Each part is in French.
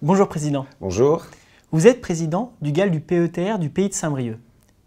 Bonjour Président. Bonjour. Vous êtes président du GAL du PETR du Pays de Saint-Brieuc.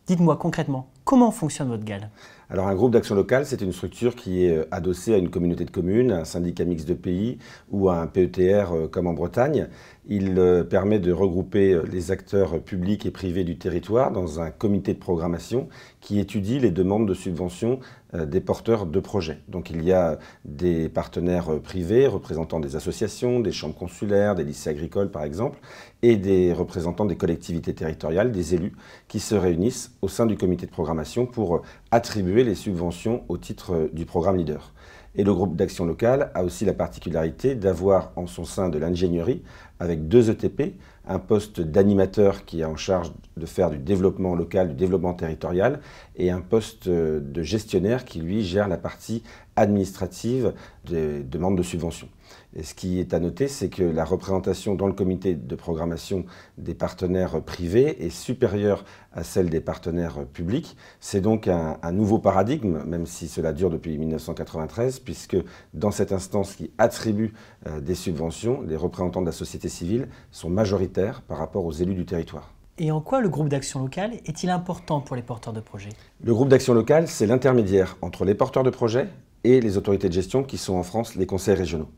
Dites-moi concrètement, comment fonctionne votre GAL alors un groupe d'action locale, c'est une structure qui est euh, adossée à une communauté de communes, un syndicat mixte de pays ou à un PETR euh, comme en Bretagne. Il euh, permet de regrouper les acteurs publics et privés du territoire dans un comité de programmation qui étudie les demandes de subventions euh, des porteurs de projets. Donc il y a des partenaires euh, privés, représentant des associations, des chambres consulaires, des lycées agricoles par exemple, et des représentants des collectivités territoriales, des élus, qui se réunissent au sein du comité de programmation pour euh, attribuer les subventions au titre du programme leader. Et le groupe d'action locale a aussi la particularité d'avoir en son sein de l'ingénierie, avec deux ETP, un poste d'animateur qui est en charge de faire du développement local, du développement territorial, et un poste de gestionnaire qui, lui, gère la partie administrative des demandes de subvention. Et ce qui est à noter, c'est que la représentation dans le comité de programmation des partenaires privés est supérieure à celle des partenaires publics. C'est donc un, nouveau paradigme, même si cela dure depuis 1993, puisque dans cette instance qui attribue euh, des subventions, les représentants de la société civile sont majoritaires par rapport aux élus du territoire. Et en quoi le groupe d'action locale est-il important pour les porteurs de projets Le groupe d'action locale, c'est l'intermédiaire entre les porteurs de projets et les autorités de gestion qui sont en France les conseils régionaux.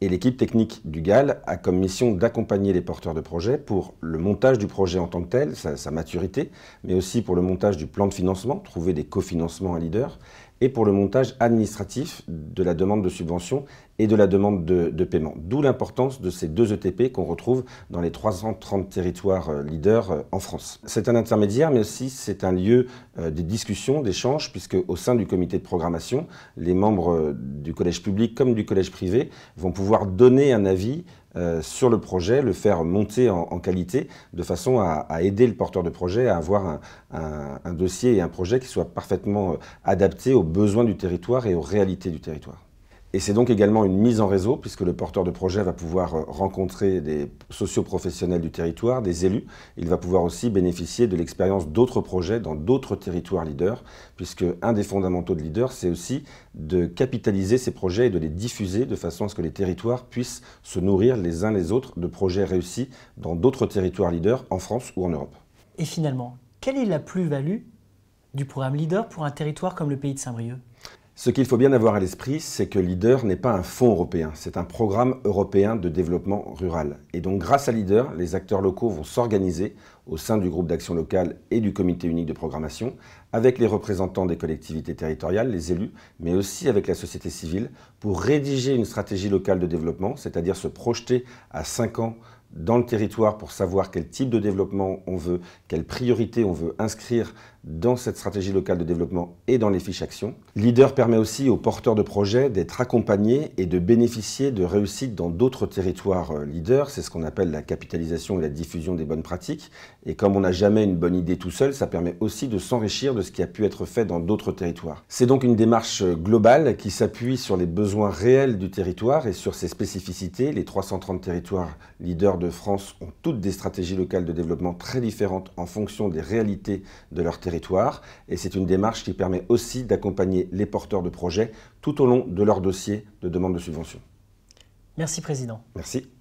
Et l'équipe technique du GAL a comme mission d'accompagner les porteurs de projets pour le montage du projet en tant que tel, sa, sa, maturité, mais aussi pour le montage du plan de financement, trouver des cofinancements à leader, et pour le montage administratif de la demande de subvention et de la demande de, paiement. D'où l'importance de ces deux ETP qu'on retrouve dans les 330 territoires euh, leaders euh, en France. C'est un intermédiaire, mais aussi c'est un lieu euh, de discussion, d'échange, puisque au sein du comité de programmation, les membres du collège public comme du collège privé vont pouvoir donner un avis euh, sur le projet, le faire monter en, qualité, de façon à, aider le porteur de projet à avoir un, un dossier et un projet qui soit parfaitement euh, adapté aux besoins du territoire et aux réalités du territoire. Et c'est donc également une mise en réseau, puisque le porteur de projet va pouvoir euh, rencontrer des socioprofessionnels du territoire, des élus. Il va pouvoir aussi bénéficier de l'expérience d'autres projets dans d'autres territoires leaders, puisque un des fondamentaux de leader, c'est aussi de capitaliser ces projets et de les diffuser de façon à ce que les territoires puissent se nourrir les uns les autres de projets réussis dans d'autres territoires leaders, en France ou en Europe. Et finalement, quelle est la plus-value du programme leader pour un territoire comme le pays de Saint-Brieuc ce qu'il faut bien avoir à l'esprit, c'est que LEADER n'est pas un fonds européen, c'est un programme européen de développement rural. Et donc grâce à LEADER, les acteurs locaux vont s'organiser au sein du groupe d'action locale et du comité unique de programmation, avec les représentants des collectivités territoriales, les élus, mais aussi avec la société civile, pour rédiger une stratégie locale de développement, c'est-à-dire se projeter à 5 ans dans le territoire pour savoir quel type de développement on veut, quelles priorités on veut inscrire dans cette stratégie locale de développement et dans les fiches actions. Leader permet aussi aux porteurs de projets d'être accompagnés et de bénéficier de réussites dans d'autres territoires euh, leaders. C'est ce qu'on appelle la capitalisation et la diffusion des bonnes pratiques. Et comme on n'a jamais une bonne idée tout seul, ça permet aussi de s'enrichir de ce qui a pu être fait dans d'autres territoires. C'est donc une démarche euh, globale qui s'appuie sur les besoins réels du territoire et sur ses spécificités. Les 330 territoires leaders de de France ont toutes des stratégies locales de développement très différentes en fonction des réalités de leur territoire. Et c'est une démarche qui permet aussi d'accompagner les porteurs de projets tout au long de leur dossier de demande de subvention. Merci, Président. Merci.